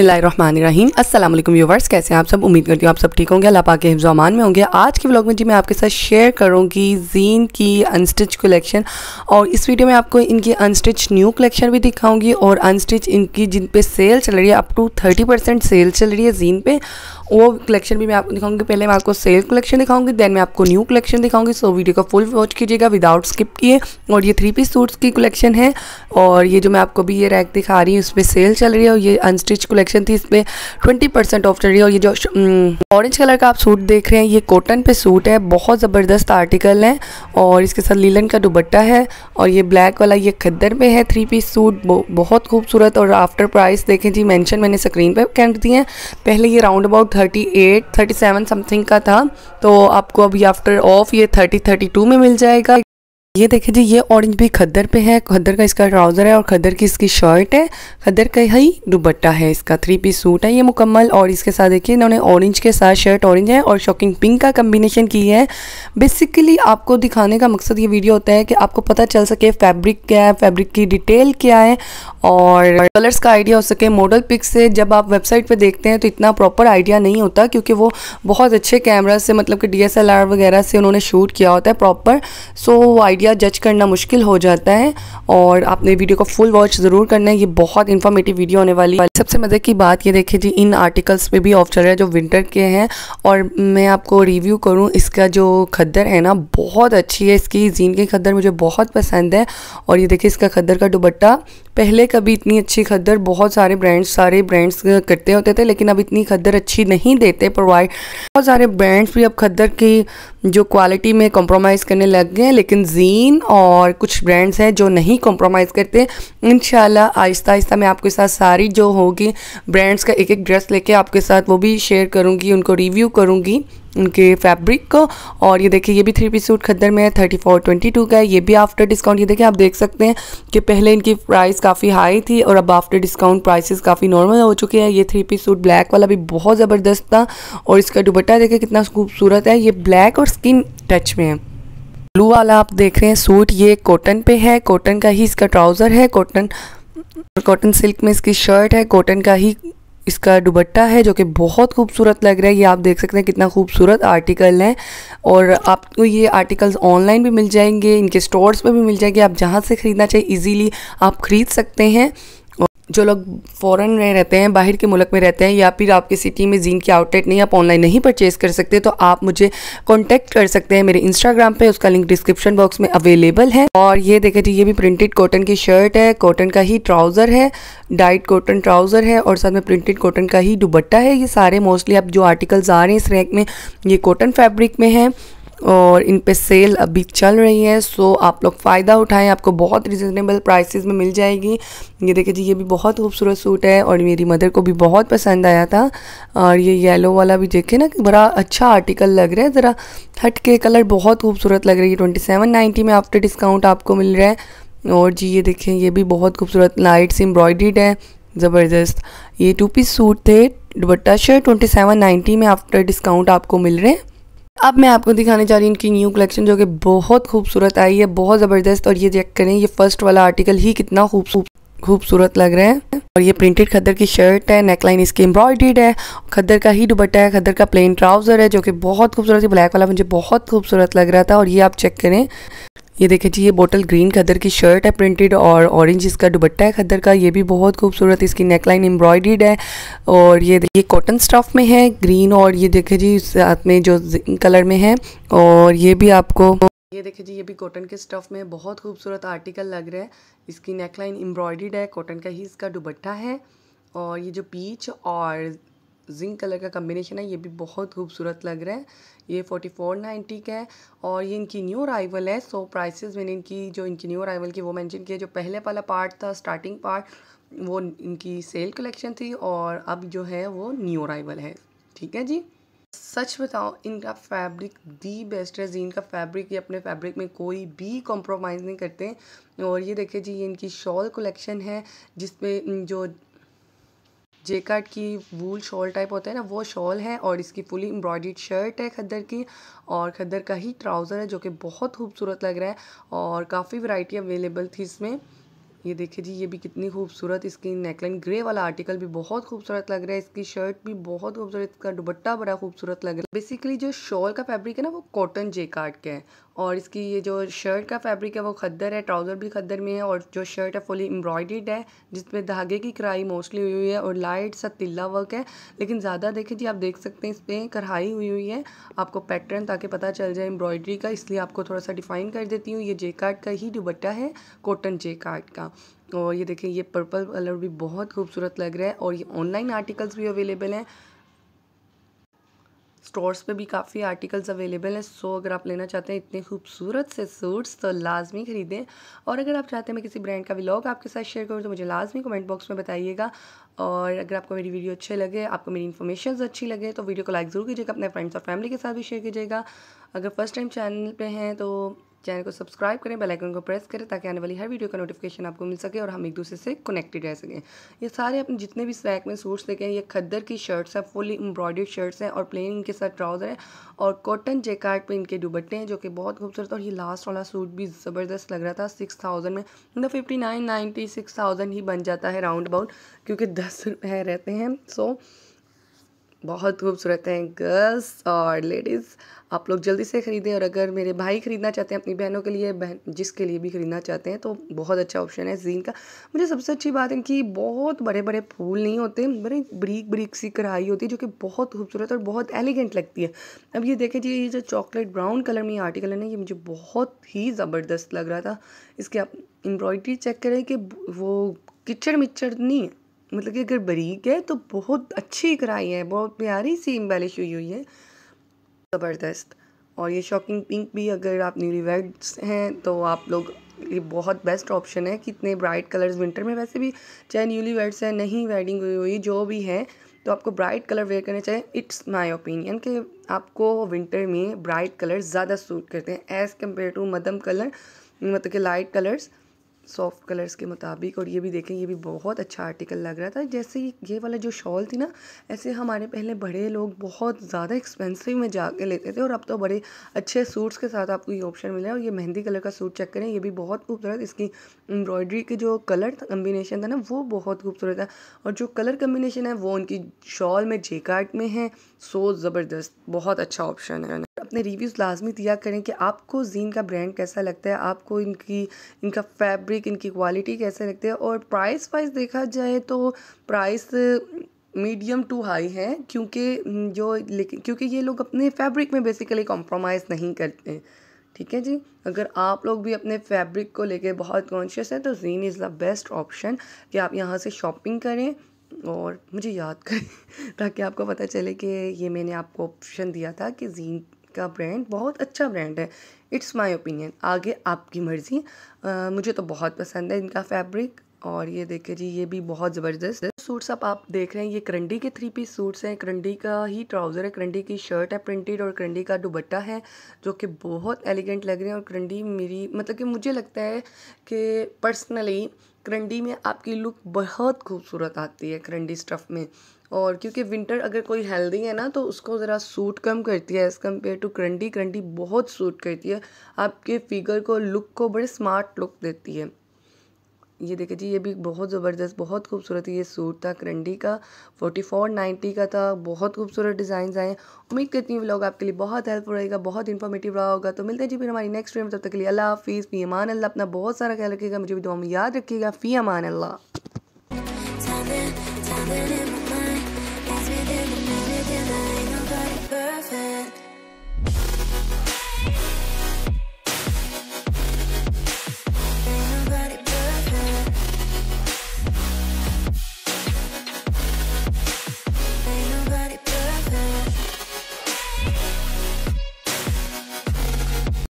बिस्मिल्लाहिर्रहमानिर्रहीम अस्सलाम वालेकुम व्यूवर्स कैसे हैं आप सब उम्मीद करती हूँ आप सब ठीक होंगे अल्लाह पाक के हिफ्जमान में होंगे आज के व्लॉग में जी मैं आपके साथ शेयर करूँगी जीन की अनस्टिच कलेक्शन और इस वीडियो में आपको इनकी अनस्टिच न्यू कलेक्शन भी दिखाऊंगी और अनस्टिच इनकी जिन पे सेल चल रही है अप टू थर्टी सेल चल रही है जीन पे वो कलेक्शन भी मैं आपको दिखाऊंगी पहले मैं आपको सेल कलेक्शन दिखाऊंगी देन मैं आपको न्यू कलेक्शन दिखाऊंगी सो वीडियो का फुल वॉच कीजिएगा विदाउट स्किप किए और ये थ्री पीस सूट्स की कलेक्शन है और ये जो मैं आपको भी ये रैक दिखा रही हूँ पर सेल चल रही है और ये अनस्टिच कलेक्शन थी इसमें ट्वेंटी परसेंट ऑफ चल रही है और ये जो ऑरेंज हम्म, कलर का आप सूट देख रहे हैं ये कॉटन पे सूट है बहुत ज़बरदस्त आर्टिकल है और इसके साथ लीलन का दुबट्टा है और ये ब्लैक वाला ये खद्दर में है थ्री पीस सूट बहुत खूबसूरत और आफ्टर प्राइस देखें जी मैंशन मैंने स्क्रीन पर कैंट दी है पहले ये round about thirty eight thirty seven something का था तो आपको अभी आफ्टर ऑफ ये थर्टी थर्टी टू में मिल जाएगा ये देखिए जी ये ऑरेंज भी खद्दर पे है खद्दर का इसका ट्राउज़र है और खद्दर की इसकी शर्ट है खद्दर का ही दुबट्टा है इसका थ्री पीस सूट है ये मुकम्मल और इसके साथ देखिए इन्होंने ऑरेंज के साथ शर्ट ऑरेंज है और शॉकिंग पिंक का कम्बिनेशन की है बेसिकली आपको दिखाने का मकसद ये वीडियो होता है कि आपको पता चल सके फैब्रिक क्या है फैब्रिक की डिटेल क्या है और कलर्स का आइडिया हो सके मॉडल पिक से जब आप वेबसाइट पर देखते हैं तो इतना प्रॉपर आइडिया नहीं होता क्योंकि वो बहुत अच्छे कैमरा से मतलब कि डी वगैरह से उन्होंने शूट किया होता है प्रॉपर सो आइडिया या जज करना मुश्किल हो जाता है और आपने वीडियो को फुल वॉच ज़रूर करना है ये बहुत इन्फॉर्मेटिव वीडियो होने वाली है सबसे मज़े की बात ये देखिए जी इन आर्टिकल्स पे भी ऑफ चल रहा है जो विंटर के हैं और मैं आपको रिव्यू करूँ इसका जो खद्दर है ना बहुत अच्छी है इसकी जीन की खद्दर मुझे बहुत पसंद है और ये देखिए इसका खद्दर का दुबट्टा पहले कभी इतनी अच्छी खद्दर बहुत सारे ब्रांड्स सारे ब्रांड्स करते होते थे लेकिन अब इतनी खद्दर अच्छी नहीं देते प्रोवाइड बहुत सारे ब्रांड्स भी अब खद्दर की जो क्वालिटी में कॉम्प्रोमाइज़ करने लग गए हैं लेकिन जीन और कुछ ब्रांड्स हैं जो नहीं कॉम्प्रोमाइज़ करते इन आहिस्ता आहिस्ता मैं आपके साथ सारी जो होगी ब्रांड्स का एक एक ड्रेस लेके आपके साथ वो भी शेयर करूँगी उनको रिव्यू करूँगी उनके फैब्रिक को और ये देखिए ये भी थ्री पीस सूट खद्दर में है थर्टी फोर ट्वेंटी टू का है ये भी आफ्टर डिस्काउंट ये देखिए आप देख सकते हैं कि पहले इनकी प्राइस काफ़ी हाई थी और अब आफ्टर डिस्काउंट प्राइसेस काफ़ी नॉर्मल हो चुके हैं ये थ्री पीस सूट ब्लैक वाला भी बहुत ज़बरदस्त था और इसका दुबट्टा देखिए कितना खूबसूरत है ये ब्लैक और स्किन टच में है ब्लू वाला आप देख रहे हैं सूट ये कॉटन पे है कॉटन का ही इसका ट्राउज़र है कॉटन कॉटन सिल्क में इसकी शर्ट है कॉटन का ही इसका दुबट्टा है जो कि बहुत खूबसूरत लग रहा है ये आप देख सकते हैं कितना खूबसूरत आर्टिकल है और आपको ये आर्टिकल्स ऑनलाइन भी मिल जाएंगे इनके स्टोर्स पर भी मिल जाएंगे आप जहाँ से ख़रीदना चाहिए ईजीली आप ख़रीद सकते हैं जो लोग फ़ॉरन में रहते हैं बाहर के मुल्क में रहते हैं या फिर आपकी सिटी में जीन की आउटलेट नहीं आप ऑनलाइन नहीं परचेज़ कर सकते तो आप मुझे कॉन्टैक्ट कर सकते हैं मेरे इंस्टाग्राम पे उसका लिंक डिस्क्रिप्शन बॉक्स में अवेलेबल है और ये देखा जी ये भी प्रिंटेड कॉटन की शर्ट है कॉटन का ही ट्राउज़र है डाइट कॉटन ट्राउज़र है और साथ में प्रिंटेड कॉटन का ही दुबट्टा है ये सारे मोस्टली आप जो आर्टिकल्स आ रहे हैं इस रैंक में ये कॉटन फैब्रिक में है और इन पे सेल अभी चल रही है सो आप लोग फ़ायदा उठाएं आपको बहुत रिजनेबल प्राइसेस में मिल जाएगी ये देखिए जी ये भी बहुत खूबसूरत सूट है और मेरी मदर को भी बहुत पसंद आया था और ये येलो वाला भी देखे ना बड़ा अच्छा आर्टिकल लग रहा है ज़रा हट के कलर बहुत खूबसूरत लग रही है ट्वेंटी सेवन नाइन्टी में आफ्टर डिस्काउंट आपको मिल रहा है और जी ये देखें ये भी बहुत खूबसूरत लाइट्स एम्ब्रॉयड्रीड है ज़बरदस्त ये टू पीस सूट थे dupatta shirt twenty seven ninety में आफ्टर डिस्काउंट आपको मिल रहे हैं अब मैं आपको दिखाने जा रही हूँ इनकी न्यू कलेक्शन जो कि बहुत खूबसूरत आई है बहुत ज़बरदस्त और ये चेक करें ये फर्स्ट वाला आर्टिकल ही कितना खूबसूरत खूबसूरत लग रहा है और ये प्रिंटेड खद्दर की शर्ट है नेकलाइन इसकी एम्ब्रॉयड्रीड है खद्दर का ही दुबट्टा है खद्दर का प्लेन ट्राउज़र है जो कि बहुत खूबसूरत है ब्लैक वाला मुझे बहुत खूबसूरत लग रहा था और ये आप चेक करें ये देखे जी ये बोटल ग्रीन खदर की शर्ट है प्रिंटेड और ऑरेंज इसका दुबट्टा है खदर का ये भी बहुत खूबसूरत इसकी नेकलाइन एम्ब्रॉयड्रीड है और ये ये कॉटन स्टफ में है ग्रीन और ये देखे जी साथ में जो कलर में है और ये भी आपको ये देखिए जी ये भी कॉटन के स्टफ़ में बहुत खूबसूरत आर्टिकल लग रहा है इसकी नेकलाइन एम्ब्रॉयड्रीड है कॉटन का ही इसका दुबट्टा है और ये जो पीच और जिंक कलर का कम्बिनेशन है ये भी बहुत खूबसूरत लग रहा है ये फोर्टी फोर नाइन्टी का है और ये इनकी न्यू अराइवल है सो प्राइसेस मैंने इनकी जो इनकी न्यू अराइवल की वो मेंशन किया जो पहले वाला पार्ट था स्टार्टिंग पार्ट वो इनकी सेल कलेक्शन थी और अब जो है वो न्यू अराइवल है ठीक है जी सच बताओ इनका फैब्रिक दी बेस्ट है जी इनका फैब्रिक ये अपने फैब्रिक में कोई भी कॉम्प्रोमाइज़ नहीं करते और ये देखिए जी ये इनकी शॉल कलेक्शन है जिसमें जो जे की वूल शॉल टाइप होता है ना वो शॉल है और इसकी फुली एम्ब्रॉयड शर्ट है खद्दर की और खद्दर का ही ट्राउज़र है जो कि बहुत खूबसूरत लग रहा है और काफ़ी वैरायटी अवेलेबल थी इसमें ये देखिए जी ये भी कितनी खूबसूरत इसकी नेकलाइन ग्रे वाला आर्टिकल भी बहुत खूबसूरत लग रहा है इसकी शर्ट भी बहुत खूबसूरत इसका दुबट्टा बड़ा खूबसूरत लग रहा है बेसिकली जो शॉल का फैब्रिक है ना वो कॉटन जे काट का है और इसकी ये जो शर्ट का फैब्रिक है वो खद्दर है ट्राउज़र भी खद्दर में है और जो शर्ट है फुली एम्ब्रॉयडर्ड है जिसमें धागे की कढ़ाई मोस्टली हुई हुई है और लाइट सा तिल्ला वर्क है लेकिन ज़्यादा देखें जी आप देख सकते हैं इस पर कढ़ाई हुई हुई है आपको पैटर्न ताकि पता चल जाए एम्ब्रॉयडरी का इसलिए आपको थोड़ा सा डिफ़ाइन कर देती हूँ ये जे कार्ड का ही दुबट्टा है कॉटन जे कार्ड का और ये देखें ये पर्पल कलर भी बहुत खूबसूरत लग रहा है और ये ऑनलाइन आर्टिकल्स भी अवेलेबल हैं स्टोर्स में भी काफ़ी आर्टिकल्स अवेलेबल हैं सो अगर आप लेना चाहते हैं इतने खूबसूरत से सूट्स तो लाजमी ख़रीदें और अगर आप चाहते हैं मैं किसी ब्रांड का व्लॉग आपके साथ शेयर करूँ तो मुझे लाजमी कमेंट बॉक्स में बताइएगा और अगर आपको मेरी वीडियो अच्छे लगे आपको मेरी इन्फॉर्मेशन अच्छी लगे तो वीडियो को लाइक ज़रूर कीजिएगा अपने फ्रेंड्स और फैमिली के साथ भी शेयर कीजिएगा अगर फर्स्ट टाइम चैनल पर हैं तो चैनल को सब्सक्राइब करें बेल आइकन को प्रेस करें ताकि आने वाली हर वीडियो का नोटिफिकेशन आपको मिल सके और हम एक दूसरे से कनेक्टेड रह सकें ये सारे अपने जितने भी स्वैक में सूट्स देखें ये खद्दर की शर्ट्स हैं फुली एम्ब्रॉयडर्ड शर्ट्स हैं और प्लेन इनके साथ ट्राउज़र हैं और कॉटन जेकार्ड पर इनके दुबट्टे हैं जो कि बहुत खूबसूरत और ये लास्ट वाला सूट भी ज़बरदस्त लग रहा था सिक्स थाउजेंड में मतलब fifty nine ninety six thousand ही बन जाता है राउंड अबाउट क्योंकि दस रुपये रहते हैं सो so, बहुत खूबसूरत हैं गर्ल्स और लेडीज़ आप लोग जल्दी से ख़रीदें और अगर मेरे भाई ख़रीदना चाहते हैं अपनी बहनों के लिए बहन जिसके लिए भी ख़रीदना चाहते हैं तो बहुत अच्छा ऑप्शन है जीन का मुझे सबसे अच्छी बात इनकी बहुत बड़े बड़े फूल नहीं होते बड़े बरीक बरीक सी कढ़ाई होती है जो कि बहुत खूबसूरत और बहुत एलिगेंट लगती है अब ये देखें जी ये जो चॉकलेट ब्राउन कलर में ये आर्टिकल है ना ये मुझे बहुत ही ज़बरदस्त लग रहा था इसके आप एम्ब्रॉयड्री चेक करें कि वो किचड़ मिचड़ नहीं है मतलब कि अगर बरीक है तो बहुत अच्छी कराई है बहुत प्यारी सी एम्बेलिश हुई हुई है ज़बरदस्त और ये शॉकिंग पिंक भी अगर आप न्यूली वेड्स हैं तो आप लोग ये बहुत बेस्ट ऑप्शन है कितने ब्राइट कलर्स विंटर में वैसे भी चाहे न्यूली वेड्स हैं नहीं वेडिंग हुई हुई जो भी है तो आपको ब्राइट कलर वेयर करने चाहिए इट्स माय ओपिनियन कि आपको विंटर में ब्राइट कलर ज़्यादा सूट करते हैं एज़ कम्पेयर टू मदम कलर मतलब कि लाइट कलर्स सॉफ्ट कलर्स के मुताबिक और ये भी देखें ये भी बहुत अच्छा आर्टिकल लग रहा था जैसे ये वाला जो शॉल थी ना ऐसे हमारे पहले बड़े लोग बहुत ज़्यादा एक्सपेंसिव में जाके लेते थे और अब तो बड़े अच्छे सूट्स के साथ आपको ये ऑप्शन मिला है और ये मेहंदी कलर का सूट चेक करें ये भी बहुत खूबसूरत इसकी एम्ब्रॉयडरी के जो कलर कम्बिनेशन था ना वो बहुत खूबसूरत है और जो कलर कम्बिनेशन है वो उनकी शॉल में जेकार्ट में है सो ज़बरदस्त बहुत अच्छा ऑप्शन है अपने रिव्यूज़ लाजमी दिया करें कि आपको जीन का ब्रांड कैसा लगता है आपको इनकी इनका फैब्रिक इनकी क्वालिटी कैसे लगती है और प्राइस वाइज देखा जाए तो प्राइस मीडियम टू हाई है क्योंकि जो लेकिन क्योंकि ये लोग अपने फैब्रिक में बेसिकली कॉम्प्रोमाइज़ नहीं करते ठीक है जी अगर आप लोग भी अपने फैब्रिक को लेके बहुत कॉन्शियस हैं तो jean is the best option कि आप यहाँ से शॉपिंग करें और मुझे याद करें ताकि आपको पता चले कि ये मैंने आपको ऑप्शन दिया था कि जीन का ब्रांड बहुत अच्छा ब्रांड है इट्स माय ओपिनियन आगे आपकी मर्ज़ी मुझे तो बहुत पसंद है इनका फैब्रिक और ये देखिए जी ये भी बहुत ज़बरदस्त सूट्स अब आप देख रहे हैं ये करंडी के थ्री पीस सूट्स हैं करंडी का ही ट्राउज़र है करंडी की शर्ट है प्रिंटेड और करंडी का दुबट्टा है जो कि बहुत एलिगेंट लग रहे हैं और करंडी मेरी मतलब कि मुझे लगता है कि पर्सनली करंडी में आपकी लुक बहुत खूबसूरत आती है करंडी स्टफ़ में और क्योंकि विंटर अगर कोई हेल्दी है ना तो उसको ज़रा सूट कम करती है एज़ कम्पेयर टू करंडी करंडी बहुत सूट करती है आपके फिगर को लुक को बड़े स्मार्ट लुक देती है ये देखिए जी ये भी बहुत ज़बरदस्त बहुत खूबसूरत ये सूट था करंडी का फोर्टी फोर नाइन्टी का था बहुत खूबसूरत डिज़ाइन आए उम्मीद करती हूँ व्लॉग आपके लिए बहुत हेल्पफुल रहेगा बहुत इन्फॉर्मेटिव रहा होगा तो मिलते हैं जी फिर हमारी नेक्स्ट वीडियो में तब तक के लिए अल्लाह हाफिज़ फी अमान अल्लाह अपना बहुत सारा ख्याल रखिएगा मुझे भी दुआ में याद रखिएगा फ़ी अमान अल्लाह